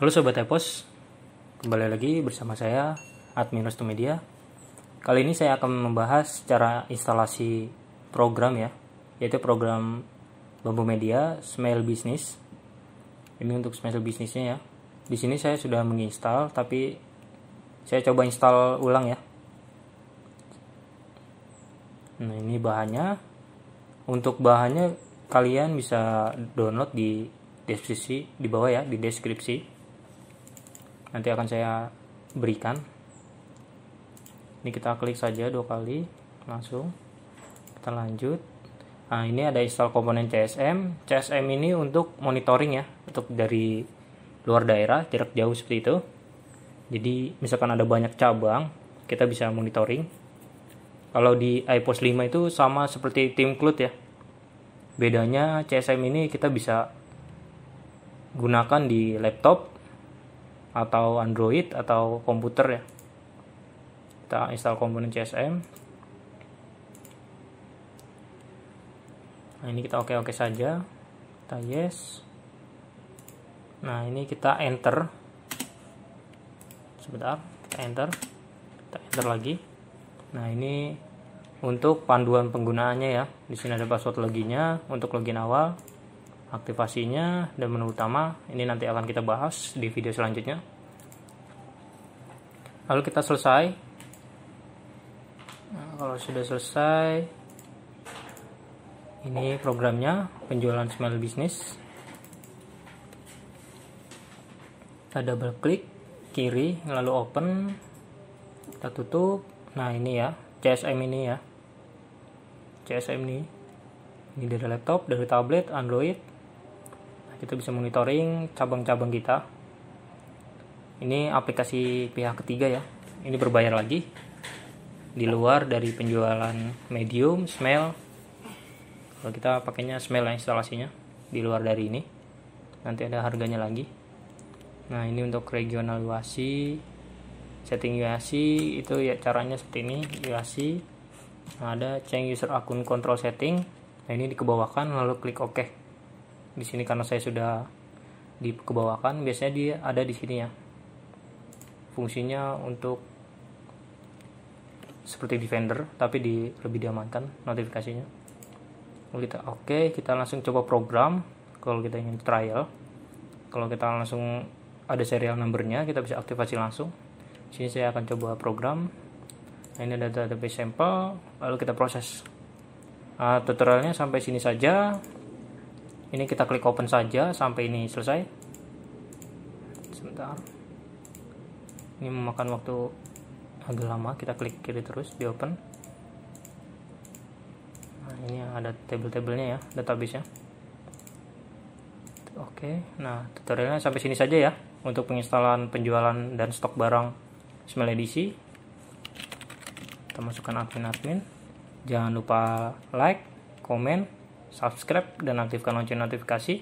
Halo Sobat Epos, kembali lagi bersama saya, Admin Restu Media. Kali ini saya akan membahas cara instalasi program ya, yaitu program Bambu Media Smile Business. Ini untuk Smile Businessnya ya. Di sini saya sudah menginstal, tapi saya coba install ulang ya. Nah ini bahannya. Untuk bahannya kalian bisa download di deskripsi di bawah ya, di deskripsi nanti akan saya berikan ini kita klik saja dua kali langsung kita lanjut nah ini ada install komponen CSM CSM ini untuk monitoring ya untuk dari luar daerah jarak jauh seperti itu jadi misalkan ada banyak cabang kita bisa monitoring kalau di iPos 5 itu sama seperti tim cloud ya bedanya CSM ini kita bisa gunakan di laptop atau Android atau komputer ya kita install komponen CSM nah ini kita oke-oke saja kita yes nah ini kita enter sebentar kita enter kita enter lagi nah ini untuk panduan penggunaannya ya di sini ada password loginnya untuk login awal aktivasinya dan menu utama ini nanti akan kita bahas di video selanjutnya lalu kita selesai nah, kalau sudah selesai ini programnya penjualan smile business kita double klik kiri lalu open kita tutup nah ini ya CSM ini ya CSM ini ini dari laptop dari tablet Android kita bisa monitoring cabang-cabang kita ini aplikasi pihak ketiga ya ini berbayar lagi di luar dari penjualan medium smell kalau kita pakainya smell ya instalasinya di luar dari ini nanti ada harganya lagi nah ini untuk regional UASI setting UASI itu ya caranya seperti ini UASI nah, ada change user akun control setting nah ini dikebawakan lalu klik OK di sini karena saya sudah dikebawakan biasanya dia ada di sini ya fungsinya untuk seperti Defender tapi di lebih diamankan notifikasinya lalu kita oke okay, kita langsung coba program kalau kita ingin trial kalau kita langsung ada serial numbernya kita bisa aktifasi langsung sini saya akan coba program nah ini ada database sampel lalu kita proses nah, tutorialnya sampai sini saja ini kita klik open saja sampai ini selesai sebentar ini memakan waktu agak lama kita klik kiri terus di open nah ini ada table-tablenya ya database nya oke nah tutorialnya sampai sini saja ya untuk penginstalan penjualan dan stok barang Smell edisi kita masukkan admin-admin jangan lupa like, komen, subscribe dan aktifkan lonceng notifikasi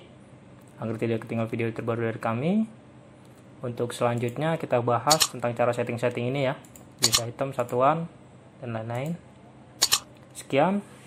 agar tidak ketinggalan video terbaru dari kami. Untuk selanjutnya kita bahas tentang cara setting-setting ini ya, bisa item satuan dan lain-lain. Sekian.